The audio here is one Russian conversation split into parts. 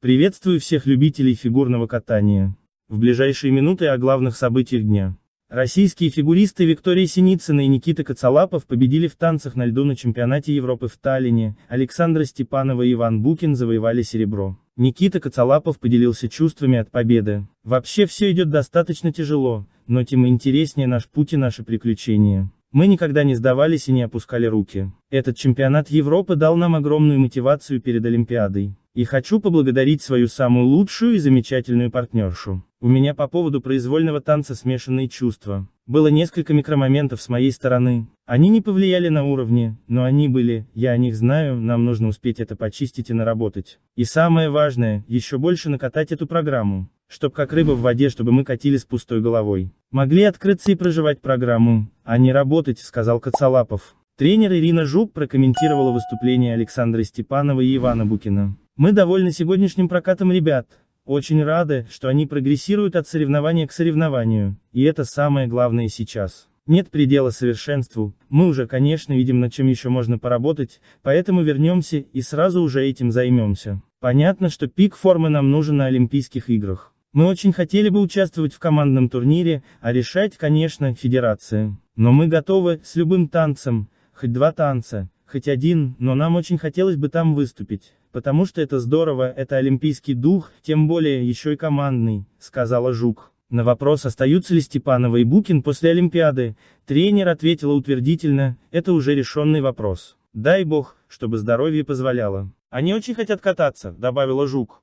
Приветствую всех любителей фигурного катания. В ближайшие минуты о главных событиях дня. Российские фигуристы Виктория Синицына и Никита Коцалапов победили в танцах на льду на чемпионате Европы в Таллине, Александра Степанова и Иван Букин завоевали серебро. Никита Коцалапов поделился чувствами от победы. Вообще все идет достаточно тяжело, но тем интереснее наш путь и наши приключения. Мы никогда не сдавались и не опускали руки. Этот чемпионат Европы дал нам огромную мотивацию перед Олимпиадой. И хочу поблагодарить свою самую лучшую и замечательную партнершу. У меня по поводу произвольного танца смешанные чувства. Было несколько микромоментов с моей стороны. Они не повлияли на уровни, но они были, я о них знаю, нам нужно успеть это почистить и наработать. И самое важное, еще больше накатать эту программу. Чтоб как рыба в воде, чтобы мы катили с пустой головой. Могли открыться и проживать программу, а не работать, сказал Коцалапов. Тренер Ирина Жук прокомментировала выступление Александра Степанова и Ивана Букина. Мы довольны сегодняшним прокатом ребят, очень рады, что они прогрессируют от соревнования к соревнованию, и это самое главное сейчас. Нет предела совершенству, мы уже конечно видим над чем еще можно поработать, поэтому вернемся и сразу уже этим займемся. Понятно, что пик формы нам нужен на Олимпийских играх. Мы очень хотели бы участвовать в командном турнире, а решать, конечно, федерация. Но мы готовы, с любым танцем, хоть два танца, хоть один, но нам очень хотелось бы там выступить, потому что это здорово, это олимпийский дух, тем более еще и командный, сказала Жук. На вопрос, остаются ли Степанова и Букин после Олимпиады, тренер ответила утвердительно, это уже решенный вопрос. Дай бог, чтобы здоровье позволяло. Они очень хотят кататься, добавила Жук.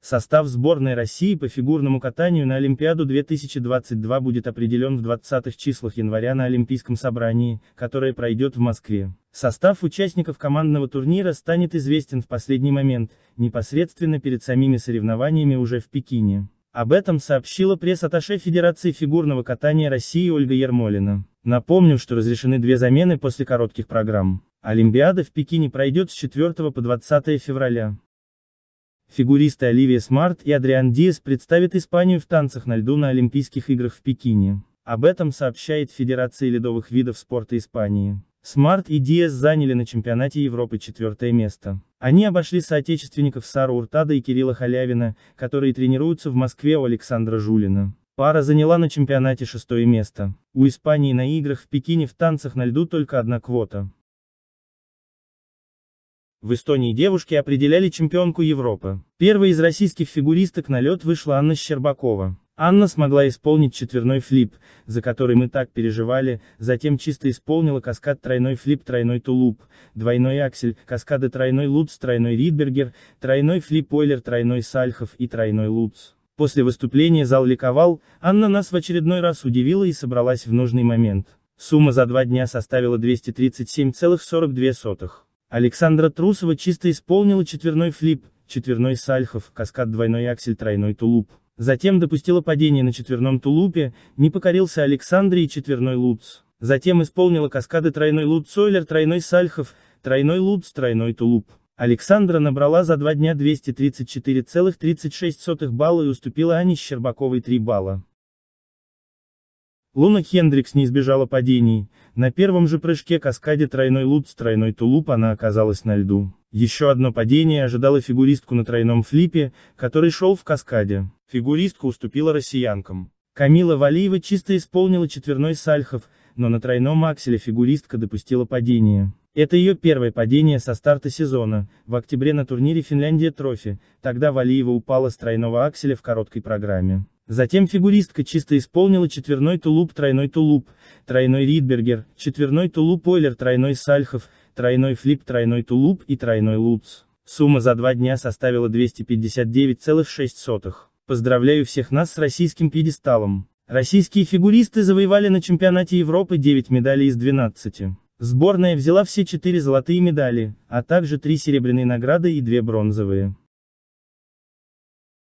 Состав сборной России по фигурному катанию на Олимпиаду 2022 будет определен в 20 числах января на Олимпийском собрании, которое пройдет в Москве. Состав участников командного турнира станет известен в последний момент, непосредственно перед самими соревнованиями уже в Пекине. Об этом сообщила пресс-атташе Федерации фигурного катания России Ольга Ермолина. Напомню, что разрешены две замены после коротких программ. Олимпиада в Пекине пройдет с 4 по 20 февраля. Фигуристы Оливия Смарт и Адриан Диас представят Испанию в танцах на льду на Олимпийских играх в Пекине. Об этом сообщает Федерация ледовых видов спорта Испании. Смарт и Диас заняли на чемпионате Европы четвертое место. Они обошли соотечественников Сару Уртада и Кирилла Халявина, которые тренируются в Москве у Александра Жулина. Пара заняла на чемпионате шестое место. У Испании на играх в Пекине в танцах на льду только одна квота. В Эстонии девушки определяли чемпионку Европы. Первой из российских фигуристок на лед вышла Анна Щербакова. Анна смогла исполнить четверной флип, за который мы так переживали, затем чисто исполнила каскад тройной флип тройной тулуп, двойной аксель, каскады тройной лутс тройной ридбергер, тройной флип ойлер тройной сальхов и тройной лутс. После выступления зал ликовал, Анна нас в очередной раз удивила и собралась в нужный момент. Сумма за два дня составила 237,42. Александра Трусова чисто исполнила четверной флип, четверной сальхов, каскад двойной аксель тройной тулуп. Затем допустила падение на четверном тулупе, не покорился Александре и четверной лутц. Затем исполнила каскады тройной лутц Сойлер, тройной сальхов, тройной лутц тройной тулуп. Александра набрала за два дня 234,36 балла и уступила Ане Щербаковой 3 балла. Луна Хендрикс не избежала падений, на первом же прыжке каскаде тройной лут с тройной тулуп она оказалась на льду. Еще одно падение ожидало фигуристку на тройном флипе, который шел в каскаде. Фигуристка уступила россиянкам. Камила Валиева чисто исполнила четверной сальхов, но на тройном акселе фигуристка допустила падение. Это ее первое падение со старта сезона, в октябре на турнире Финляндия Трофи, тогда Валиева упала с тройного акселя в короткой программе. Затем фигуристка чисто исполнила четверной тулуп, тройной тулуп, тройной ридбергер, четверной тулуп ойлер, тройной сальхов, тройной флип, тройной тулуп и тройной луц. Сумма за два дня составила 259,6. Поздравляю всех нас с российским пьедесталом. Российские фигуристы завоевали на чемпионате Европы 9 медалей из 12. Сборная взяла все 4 золотые медали, а также 3 серебряные награды и 2 бронзовые.